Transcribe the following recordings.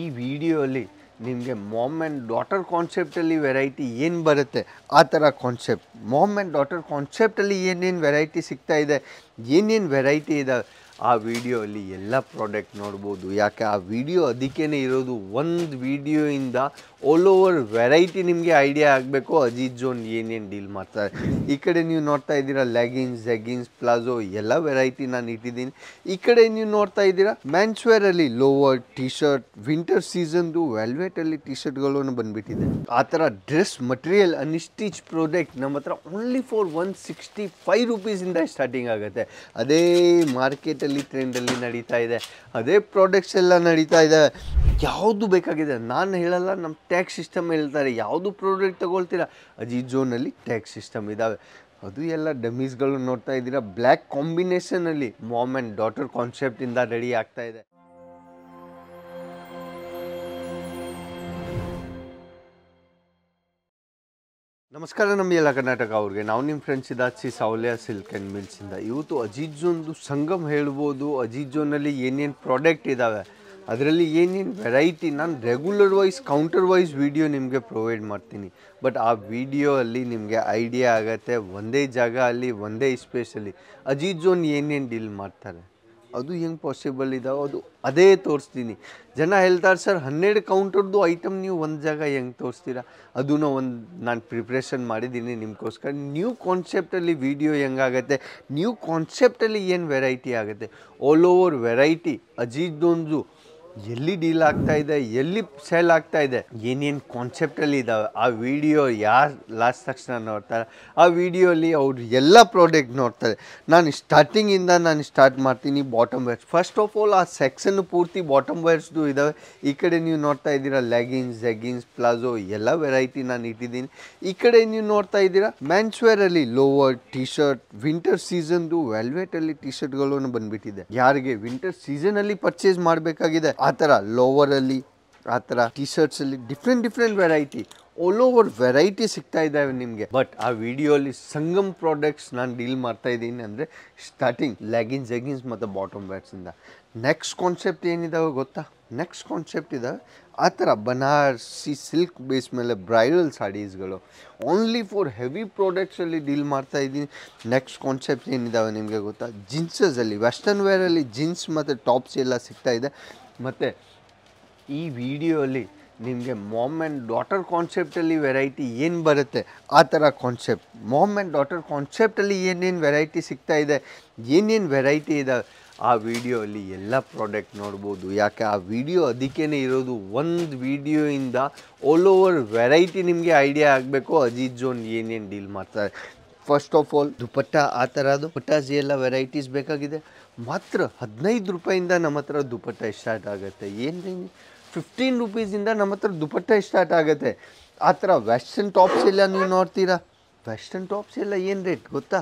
ಈ ವಿಡಿಯೋಲಿ ನಿಮಗೆ ಮಾಮ್ ಆ್ಯಂಡ್ ಡಾಟರ್ ಕಾನ್ಸೆಪ್ಟಲ್ಲಿ ವೆರೈಟಿ ಏನು ಬರುತ್ತೆ ಆ ಥರ ಕಾನ್ಸೆಪ್ಟ್ ಮಾಮ್ ಆ್ಯಂಡ್ ಡಾಟರ್ ಕಾನ್ಸೆಪ್ಟಲ್ಲಿ ಏನೇನು ವೆರೈಟಿ ಸಿಗ್ತಾಯಿದೆ ಇದೆ ಏನೇನು ವೆರೈಟಿ ಇದ್ದಾವೆ ಆ ವಿಡಿಯೋಲ್ಲಿ ಎಲ್ಲ ಪ್ರಾಡಕ್ಟ್ ನೋಡ್ಬೋದು ಯಾಕೆ ಆ ವಿಡಿಯೋ ಅದಕ್ಕೇ ಇರೋದು ಒಂದು ವಿಡಿಯೋಯಿಂದ ಆಲ್ ಓವರ್ ವೆರೈಟಿ ನಿಮಗೆ ಐಡಿಯಾ ಆಗಬೇಕು ಅಜೀತ್ ಜೋನ್ ಏನೇನು ಡೀಲ್ ಮಾಡ್ತಾರೆ ಈ ಕಡೆ ನೀವು ನೋಡ್ತಾ ಇದ್ದೀರಾ ಲೆಗಿನ್ಸ್ ಜೆಗಿನ್ಸ್ ಪ್ಲಾಜೋ ಎಲ್ಲ ವೆರೈಟಿ ನಾನು ಇಟ್ಟಿದ್ದೀನಿ ಈ ಕಡೆ ನೀವು ನೋಡ್ತಾ ಇದ್ದೀರಾ ಮ್ಯಾನ್ಸ್ವೇರಲ್ಲಿ ಲೋವರ್ ಟಿ ಶರ್ಟ್ ವಿಂಟರ್ ಸೀಸನ್ದು ವೆಲ್ವೆಟಲ್ಲಿ ಟಿ ಶರ್ಟ್ಗಳನ್ನು ಬಂದುಬಿಟ್ಟಿದೆ ಆ ಥರ ಡ್ರೆಸ್ ಮಟೀರಿಯಲ್ ಅನ್ಸ್ಟಿಚ್ ಪ್ರಾಡಕ್ಟ್ ನಮ್ಮ ಹತ್ರ only for one sixty five ರುಪೀಸಿಂದ ಸ್ಟಾರ್ಟಿಂಗ್ ಆಗುತ್ತೆ ಮಾರ್ಕೆಟ್ ಅದೇ ಮಾರ್ಕೆಟಲ್ಲಿ ಟ್ರೆಂಡಲ್ಲಿ ನಡೀತಾ ಇದೆ ಅದೇ ಪ್ರಾಡಕ್ಟ್ಸ್ ಎಲ್ಲ ನಡೀತಾ ಇದೆ ಯಾವುದು ಬೇಕಾಗಿದೆ ನಾನು ಹೇಳಲ್ಲ ನಮ್ಮ ಟ್ಯಾಕ್ಸ್ ಸಿಸ್ಟಮ್ ಹೇಳ್ತಾರೆ ಯಾವುದು ಪ್ರಾಡಕ್ಟ್ ತಗೊಳ್ತೀರಾ ಅಜೀಜ್ ಝೋನಲ್ಲಿ ಟ್ಯಾಕ್ಸ್ ಸಿಸ್ಟಮ್ ಇದ್ದಾವೆ ಅದು ಎಲ್ಲ ಡಮೀಸ್ಗಳು ನೋಡ್ತಾ ಇದ್ದೀರಾ ಬ್ಲ್ಯಾಕ್ ಕಾಂಬಿನೇಷನಲ್ಲಿ ಮಾಮ್ ಆ್ಯಂಡ್ ಡಾಟರ್ ಕಾನ್ಸೆಪ್ಟಿಂದ ರೆಡಿ ಆಗ್ತಾ ಇದೆ ನಮಸ್ಕಾರ ನಮ್ಮ ಎಲ್ಲ ಕರ್ನಾಟಕ ಅವ್ರಿಗೆ ನಾವು ನಿಮ್ಮ ಫ್ರೆಂಡ್ಸ್ ಇದಾಚಿ ಸೌಲ್ಯ ಸಿಲ್ಕ್ ಆ್ಯಂಡ್ ಮಿಲ್ಸಿಂದ ಇವತ್ತು ಅಜೀಜೊಂದು ಸಂಗಮ್ ಹೇಳ್ಬೋದು ಅಜೀಜೋನಲ್ಲಿ ಏನೇನು ಪ್ರಾಡಕ್ಟ್ ಇದ್ದಾವೆ ಅದರಲ್ಲಿ ಏನೇನು ವೆರೈಟಿ ನಾನು regular wise counter wise video ನಿಮಗೆ ಪ್ರೊವೈಡ್ ಮಾಡ್ತೀನಿ ಬಟ್ ಆ ವಿಡಿಯೋ ಅಲ್ಲಿ ನಿಮಗೆ ಐಡಿಯಾ ಆಗುತ್ತೆ ಒಂದೇ ಜಾಗ ಅಲ್ಲಿ ಒಂದೇ ಸ್ಪೇಸಲ್ಲಿ ಅಜೀಜ್ ಏನೇನು ಡೀಲ್ ಮಾಡ್ತಾರೆ ಅದು ಹೆಂಗೆ ಪಾಸಿಬಲ್ ಇದಾವೆ ಅದು ಅದೇ ತೋರಿಸ್ತೀನಿ ಜನ ಹೇಳ್ತಾರೆ ಸರ್ ಹನ್ನೆರಡು ಕೌಂಟರ್ದು ಐಟಮ್ ನೀವು ಒಂದು ಜಾಗ ಹೆಂಗೆ ತೋರಿಸ್ತೀರಾ ಅದನ್ನು ಒಂದು ನಾನು ಪ್ರಿಪ್ರೇಷನ್ ಮಾಡಿದ್ದೀನಿ ನಿಮಗೋಸ್ಕರ ನ್ಯೂ ಕಾನ್ಸೆಪ್ಟಲ್ಲಿ ವೀಡಿಯೋ ಹೆಂಗಾಗತ್ತೆ ನ್ಯೂ ಕಾನ್ಸೆಪ್ಟಲ್ಲಿ ಏನು ವೆರೈಟಿ ಆಗುತ್ತೆ ಆಲ್ ಓವರ್ ವೆರೈಟಿ ಅಜೀಜ್ ಎಲ್ಲಿ ಡೀಲ್ ಆಗ್ತಾ ಇದೆ ಎಲ್ಲಿ ಸೇಲ್ ಆಗ್ತಾ ಇದೆ ಏನೇನು ಕಾನ್ಸೆಪ್ಟಲ್ಲಿ ಇದ್ದಾವೆ ಆ ವಿಡಿಯೋ ಯಾರು ಲಾಸ್ಟ್ ತಕ್ಷಣ ನೋಡ್ತಾರೆ ಆ ಅಲ್ಲಿ ಅವರು ಎಲ್ಲ ಪ್ರಾಡಕ್ಟ್ ನೋಡ್ತಾರೆ ನಾನು ಸ್ಟಾರ್ಟಿಂಗಿಂದ ನಾನು ಸ್ಟಾರ್ಟ್ ಮಾಡ್ತೀನಿ bottom wears first of all ಆ ಸೆಕ್ಷನ್ ಪೂರ್ತಿ ಬಾಟಮ್ ವೇರ್ಸ್ದು ಇದ್ದಾವೆ ಈ ಕಡೆ ನೀವು ನೋಡ್ತಾ ಇದ್ದೀರಾ ಲೆಗಿನ್ಸ್ ಜೆಗಿನ್ಸ್ ಪ್ಲಾಜೋ ಎಲ್ಲ ವೆರೈಟಿ ನಾನು ಇಟ್ಟಿದ್ದೀನಿ ಈ ಕಡೆ ನೀವು ನೋಡ್ತಾ ಇದ್ದೀರಾ ಮ್ಯಾನ್ಸ್ ವೇರಲ್ಲಿ ಲೋವರ್ ಟೀ ಶರ್ಟ್ ವಿಂಟರ್ ಸೀಸನ್ದು ವೆಲ್ವೆಟಲ್ಲಿ ಟಿ ಶರ್ಟ್ಗಳು ಬಂದ್ಬಿಟ್ಟಿದೆ ಯಾರಿಗೆ ವಿಂಟರ್ ಸೀಸನಲ್ಲಿ ಪರ್ಚೇಸ್ ಮಾಡಬೇಕಾಗಿದೆ ಆ ಥರ ಲೋವರಲ್ಲಿ ಆ ಥರ ಟಿ ಶರ್ಟ್ಸಲ್ಲಿ different different variety all over variety ಸಿಗ್ತಾ ಇದ್ದಾವೆ ನಿಮಗೆ ಬಟ್ ಆ ವಿಡಿಯೋಲಿ ಸಂಗಮ್ ಪ್ರಾಡಕ್ಟ್ಸ್ ನಾನು ಡೀಲ್ ಮಾಡ್ತಾ ಇದ್ದೀನಿ ಅಂದರೆ ಸ್ಟಾರ್ಟಿಂಗ್ ಲೆಗಿನ್ಸ್ ಜೆಗಿನ್ಸ್ ಮತ್ತು ಬಾಟಮ್ ಇಂದ ನೆಕ್ಸ್ಟ್ ಕಾನ್ಸೆಪ್ಟ್ ಏನಿದಾವೆ ಗೊತ್ತಾ ನೆಕ್ಸ್ಟ್ ಕಾನ್ಸೆಪ್ಟ್ ಇದ್ದಾವೆ ಆ ಥರ ಬನಾರಸಿ ಸಿಲ್ಕ್ ಬೇಸ್ ಮೇಲೆ ಬ್ರೈಡಲ್ ಸಾಡೀಸ್ಗಳು ಓನ್ಲಿ ಫಾರ್ ಹೆವಿ ಪ್ರಾಡಕ್ಟ್ಸಲ್ಲಿ ಡೀಲ್ ಮಾಡ್ತಾ ಇದ್ದೀನಿ ನೆಕ್ಸ್ಟ್ ಕಾನ್ಸೆಪ್ಟ್ ಏನಿದಾವೆ ನಿಮಗೆ ಗೊತ್ತಾ ಜೀನ್ಸಸಲ್ಲಿ ವೆಸ್ಟರ್ನ್ ವೇರಲ್ಲಿ ಜೀನ್ಸ್ ಮತ್ತು ಟಾಪ್ಸ್ ಎಲ್ಲ ಸಿಗ್ತಾ ಇದೆ ಮತ್ತು ಈ ವಿಡಿಯೋಲಿ ನಿಮಗೆ ಮಾಮ್ ಆ್ಯಂಡ್ ಡಾಟರ್ ಕಾನ್ಸೆಪ್ಟಲ್ಲಿ ವೆರೈಟಿ ಏನು ಬರುತ್ತೆ ಆ ಥರ ಕಾನ್ಸೆಪ್ಟ್ ಮಾಮ್ ಆ್ಯಂಡ್ ಡಾಟರ್ ಕಾನ್ಸೆಪ್ಟಲ್ಲಿ ಏನೇನು ವೆರೈಟಿ ಸಿಗ್ತಾ ಇದೆ ಏನೇನು ವೆರೈಟಿ ಇದೆ ಆ ವಿಡಿಯೋಲಿ ಎಲ್ಲ ಪ್ರಾಡಕ್ಟ್ ನೋಡ್ಬೋದು ಯಾಕೆ ಆ ವಿಡಿಯೋ ಅದಕ್ಕೆ ಇರೋದು ಒಂದು ವಿಡಿಯೋಯಿಂದ ಆಲ್ ಓವರ್ ವೆರೈಟಿ ನಿಮಗೆ ಐಡಿಯಾ ಆಗಬೇಕು ಅಜೀತ್ ಜೋನ್ ಏನೇನು ಡೀಲ್ ಮಾಡ್ತಾರೆ ಫಸ್ಟ್ ಆಫ್ ಆಲ್ ದುಪಟ್ಟ ಆ ಥರದ್ದು ಪಟಾಸಿ ಎಲ್ಲ ವೆರೈಟೀಸ್ ಬೇಕಾಗಿದೆ ಮಾತ್ರ ಹದಿನೈದು ರೂಪಾಯಿಂದ ನಮ್ಮ ಹತ್ರ ದುಪಟ್ಟ ಸ್ಟಾರ್ಟ್ ಆಗುತ್ತೆ ಏನು ರೀ ಫಿಫ್ಟೀನ್ ರುಪೀಸಿಂದ ನಮ್ಮ ಹತ್ರ ದುಪಟ್ಟ ಸ್ಟಾರ್ಟ್ ಆಗುತ್ತೆ ಆ ಥರ ವೆಸ್ಟರ್ನ್ ಟಾಪ್ಸ್ ಎಲ್ಲ ನೀವು ನೋಡ್ತೀರಾ ವೆಸ್ಟರ್ನ್ ಟಾಪ್ಸ್ ಎಲ್ಲ ಏನು ರೇಟ್ ಗೊತ್ತಾ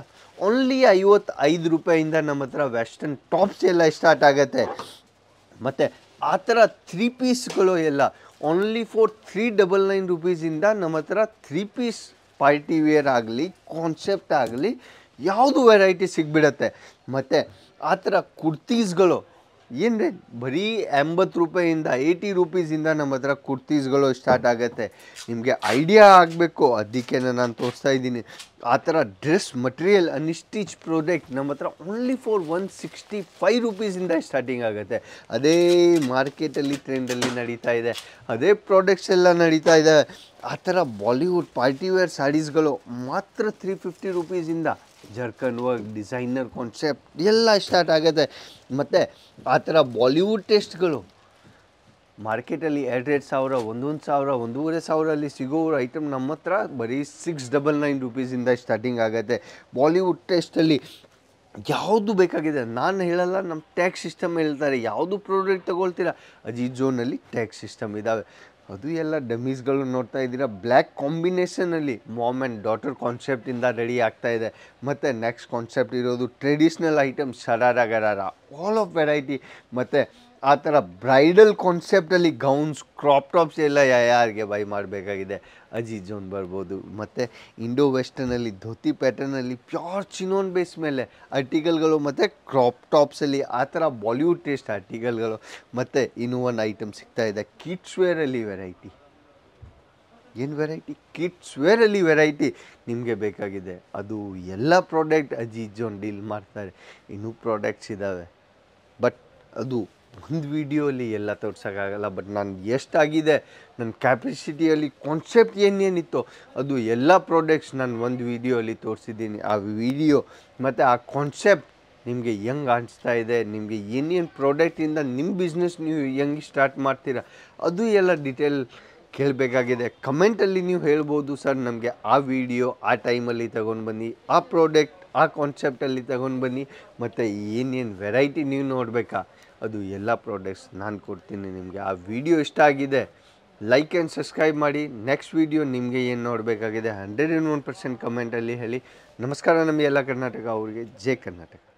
ಓನ್ಲಿ ಐವತ್ತೈದು ರೂಪಾಯಿಯಿಂದ ನಮ್ಮ ಹತ್ರ ವೆಸ್ಟರ್ನ್ ಟಾಪ್ಸ್ ಎಲ್ಲ ಸ್ಟಾರ್ಟ್ ಆಗುತ್ತೆ ಮತ್ತು ಆ ಥರ ತ್ರೀ ಪೀಸ್ಗಳು ಎಲ್ಲ only four three double nine ರುಪೀಸಿಂದ ನಮ್ಮ ಹತ್ರ ತ್ರೀ ಪೀಸ್ ಪಾರ್ಟಿ ವೇರ್ ಆಗಲಿ ಕಾನ್ಸೆಪ್ಟ್ ಆಗಲಿ ಯಾವುದು ವೆರೈಟಿ ಸಿಗ್ಬಿಡತ್ತೆ ಮತ್ತು ಆ ಥರ ಕುರ್ತೀಸ್ಗಳು ಏನು ಬರೀ ಎಂಬತ್ತು ರೂಪಾಯಿಂದ ಏಯ್ಟಿ ರುಪೀಸಿಂದ ನಮ್ಮ ಹತ್ರ ಕುರ್ತೀಸ್ಗಳು ಸ್ಟಾರ್ಟ್ ಆಗುತ್ತೆ ನಿಮಗೆ ಐಡಿಯಾ ಆಗಬೇಕು ಅದಕ್ಕೆ ನಾನು ತೋರಿಸ್ತಾ ಇದ್ದೀನಿ ಆ ಥರ ಡ್ರೆಸ್ ಮಟೀರಿಯಲ್ ಅನ್ಸ್ಟಿಚ್ ಪ್ರಾಡಕ್ಟ್ ನಮ್ಮ ಹತ್ರ only for one sixty five ರುಪೀಸಿಂದ ಸ್ಟಾರ್ಟಿಂಗ್ ಆಗುತ್ತೆ ಅದೇ ಮಾರ್ಕೆಟಲ್ಲಿ ಟ್ರೆಂಡಲ್ಲಿ ನಡೀತಾ ಇದೆ ಅದೇ ಪ್ರಾಡಕ್ಟ್ಸ್ ಎಲ್ಲ ನಡೀತಾ ಇದೆ ಆ ಥರ ಬಾಲಿವುಡ್ ಪಾರ್ಟಿವೇರ್ ಸ್ಯಾಡೀಸ್ಗಳು ಮಾತ್ರ ತ್ರೀ ಫಿಫ್ಟಿ ರುಪೀಸಿಂದ ಜರ್ಕನ್ ವರ್ಕ್ ಡಿಸೈನರ್ ಕಾನ್ಸೆಪ್ಟ್ ಎಲ್ಲ ಸ್ಟಾರ್ಟ್ ಆಗುತ್ತೆ ಮತ್ತು ಆ ಥರ ಬಾಲಿವುಡ್ ಟೇಸ್ಟ್ಗಳು ಮಾರ್ಕೆಟಲ್ಲಿ ಎರಡು ಸಾವಿರ ಒಂದೊಂದು ಸಾವಿರ ಒಂದೂವರೆ ಸಾವಿರಲ್ಲಿ ಸಿಗೋ ಐಟಮ್ ನಮ್ಮ ಹತ್ರ ಬರೀ ಸಿಕ್ಸ್ ಡಬಲ್ ನೈನ್ ರುಪೀಸಿಂದ ಸ್ಟಾರ್ಟಿಂಗ್ ಆಗುತ್ತೆ ಬಾಲಿವುಡ್ ಟೆಸ್ಟಲ್ಲಿ ಯಾವುದು ಬೇಕಾಗಿದೆ ನಾನು ಹೇಳಲ್ಲ ನಮ್ಮ ಟ್ಯಾಕ್ಸ್ ಸಿಸ್ಟಮ್ ಹೇಳ್ತಾರೆ ಯಾವುದು ಪ್ರಾಡಕ್ಟ್ ತೊಗೊಳ್ತೀರಾ ಅಜೀಜ್ ಝೋನಲ್ಲಿ ಟ್ಯಾಕ್ಸ್ ಸಿಸ್ಟಮ್ ಇದ್ದಾವೆ ಅದು ಎಲ್ಲ ಡಮೀಸ್ಗಳು ನೋಡ್ತಾ ಇದ್ದೀರಾ ಬ್ಲ್ಯಾಕ್ ಕಾಂಬಿನೇಷನಲ್ಲಿ ಮಾಮ್ ಆ್ಯಂಡ್ ಡಾಟರ್ ಕಾನ್ಸೆಪ್ಟಿಂದ ರೆಡಿ ಆಗ್ತಾ ಇದೆ ಮತ್ತು ನೆಕ್ಸ್ಟ್ ಕಾನ್ಸೆಪ್ಟ್ ಇರೋದು traditional item sharara gharara all of variety ಮತ್ತು ಆ ಥರ ಬ್ರೈಡಲ್ ಕಾನ್ಸೆಪ್ಟಲ್ಲಿ ಗೌನ್ಸ್ ಕ್ರಾಪ್ ಟಾಪ್ಸ್ ಎಲ್ಲ ಯಾರಿಗೆ ಬೈ ಮಾಡಬೇಕಾಗಿದೆ ಅಜೀಜ್ ಜೋನ್ ಬರ್ಬೋದು ಮತ್ತು ಇಂಡೋ ವೆಸ್ಟರ್ನಲ್ಲಿ ಧೋತಿ ಪ್ಯಾಟರ್ನಲ್ಲಿ ಪ್ಯೂರ್ ಚಿನೋನ್ ಬೇಸ್ ಮೇಲೆ ಆರ್ಟಿಕಲ್ಗಳು ಮತ್ತು ಕ್ರಾಪ್ ಟಾಪ್ಸಲ್ಲಿ ಆ ಥರ ಬಾಲಿವುಡ್ ಟೇಸ್ಟ್ ಆರ್ಟಿಕಲ್ಗಳು ಮತ್ತು ಇನ್ನೂ ಒಂದು ಐಟಮ್ ಸಿಗ್ತಾಯಿದೆ ಕಿಟ್ಸ್ ವೇರಲ್ಲಿ ವೆರೈಟಿ ಏನು ವೆರೈಟಿ ಕಿಡ್ಸ್ ವೇರಲ್ಲಿ ವೆರೈಟಿ ನಿಮಗೆ ಬೇಕಾಗಿದೆ ಅದು ಎಲ್ಲ ಪ್ರಾಡಕ್ಟ್ ಅಜೀಜ್ ಜೋನ್ ಡೀಲ್ ಮಾಡ್ತಾರೆ ಇನ್ನೂ ಪ್ರಾಡಕ್ಟ್ಸ್ ಇದ್ದಾವೆ ಬಟ್ ಅದು ಒಂದು ವೀಡಿಯೋಲಿ ಎಲ್ಲ ತೋರ್ಸೋಕ್ಕಾಗಲ್ಲ ಬಟ್ ನಾನು ಎಷ್ಟಾಗಿದೆ ನನ್ನ ಕ್ಯಾಪಿಸಿಟಿಯಲ್ಲಿ ಕಾನ್ಸೆಪ್ಟ್ ಏನೇನಿತ್ತು ಅದು ಎಲ್ಲ ಪ್ರಾಡಕ್ಟ್ಸ್ ನಾನು ಒಂದು ವೀಡಿಯೋಲಿ ತೋರಿಸಿದ್ದೀನಿ ಆ ವಿಡಿಯೋ ಮತ್ತು ಆ ಕಾನ್ಸೆಪ್ಟ್ ನಿಮಗೆ ಹೆಂಗೆ ಅನಿಸ್ತಾ ಇದೆ ನಿಮಗೆ ಏನೇನು ಪ್ರಾಡಕ್ಟಿಂದ ನಿಮ್ಮ ಬಿಸ್ನೆಸ್ ನೀವು ಹೆಂಗೆ ಸ್ಟಾರ್ಟ್ ಮಾಡ್ತೀರಾ ಅದು ಎಲ್ಲ ಡಿಟೇಲ್ ಕೇಳಬೇಕಾಗಿದೆ ಕಮೆಂಟಲ್ಲಿ ನೀವು ಹೇಳ್ಬೋದು ಸರ್ ನಮಗೆ ಆ ವಿಡಿಯೋ ಆ ಟೈಮಲ್ಲಿ ತೊಗೊಂಡು ಬನ್ನಿ ಆ ಪ್ರಾಡಕ್ಟ್ ಆ ಕಾನ್ಸೆಪ್ಟಲ್ಲಿ ತೊಗೊಂಡು ಬನ್ನಿ ಮತ್ತು ಏನೇನು ವೆರೈಟಿ ನೀವು ನೋಡಬೇಕಾ ಅದು ಎಲ್ಲ ಪ್ರಾಡಕ್ಟ್ಸ್ ನಾನು ಕೊಡ್ತೀನಿ ನಿಮಗೆ ಆ ವಿಡಿಯೋ ಇಷ್ಟ ಆಗಿದೆ ಲೈಕ್ ಆ್ಯಂಡ್ ಸಬ್ಸ್ಕ್ರೈಬ್ ಮಾಡಿ ನೆಕ್ಸ್ಟ್ ವಿಡಿಯೋ ನಿಮಗೆ ಏನು ನೋಡಬೇಕಾಗಿದೆ ಹಂಡ್ರೆಡ್ ಆ್ಯಂಡ್ ಒನ್ ಪರ್ಸೆಂಟ್ ಕಮೆಂಟಲ್ಲಿ ಹೇಳಿ ನಮಸ್ಕಾರ ನಮಗೆ ಎಲ್ಲ ಕರ್ನಾಟಕ ಅವರಿಗೆ ಜೈ ಕರ್ನಾಟಕ